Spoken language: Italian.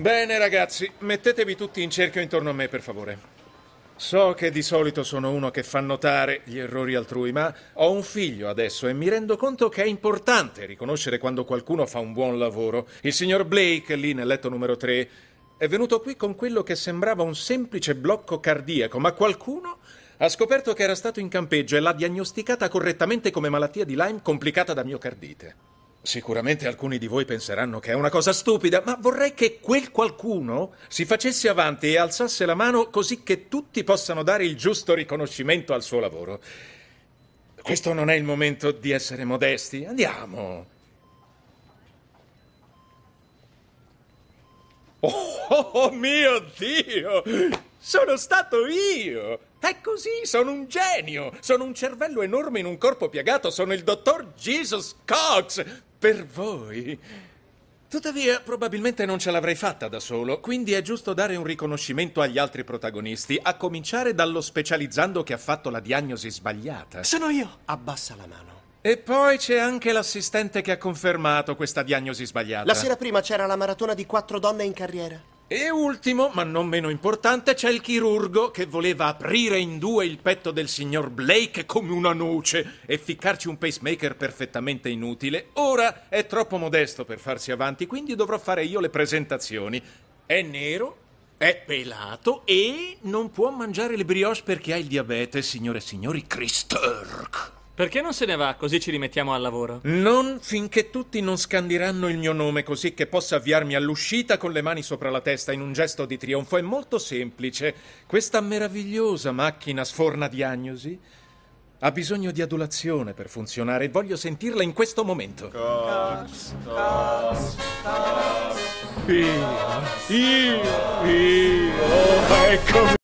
Bene ragazzi, mettetevi tutti in cerchio intorno a me per favore. So che di solito sono uno che fa notare gli errori altrui, ma ho un figlio adesso e mi rendo conto che è importante riconoscere quando qualcuno fa un buon lavoro. Il signor Blake, lì nel letto numero 3, è venuto qui con quello che sembrava un semplice blocco cardiaco, ma qualcuno ha scoperto che era stato in campeggio e l'ha diagnosticata correttamente come malattia di Lyme complicata da miocardite. Sicuramente alcuni di voi penseranno che è una cosa stupida, ma vorrei che quel qualcuno si facesse avanti e alzasse la mano così che tutti possano dare il giusto riconoscimento al suo lavoro. Questo non è il momento di essere modesti. Andiamo. Oh, oh, oh mio Dio! Sono stato io! È così, sono un genio! Sono un cervello enorme in un corpo piegato, sono il dottor Jesus Cox! per voi. Tuttavia, probabilmente non ce l'avrei fatta da solo, quindi è giusto dare un riconoscimento agli altri protagonisti, a cominciare dallo specializzando che ha fatto la diagnosi sbagliata. Sono io! Abbassa la mano. E poi c'è anche l'assistente che ha confermato questa diagnosi sbagliata. La sera prima c'era la maratona di quattro donne in carriera. E ultimo, ma non meno importante, c'è il chirurgo che voleva aprire in due il petto del signor Blake come una noce e ficcarci un pacemaker perfettamente inutile. Ora è troppo modesto per farsi avanti, quindi dovrò fare io le presentazioni. È nero, è pelato e non può mangiare le brioche perché ha il diabete, signore e signori, Chris Turk. Perché non se ne va così ci rimettiamo al lavoro? Non finché tutti non scandiranno il mio nome così che possa avviarmi all'uscita con le mani sopra la testa in un gesto di trionfo. È molto semplice. Questa meravigliosa macchina sforna diagnosi ha bisogno di adulazione per funzionare e voglio sentirla in questo momento. Cox, Cox, Cox, io, io, io, eccomi.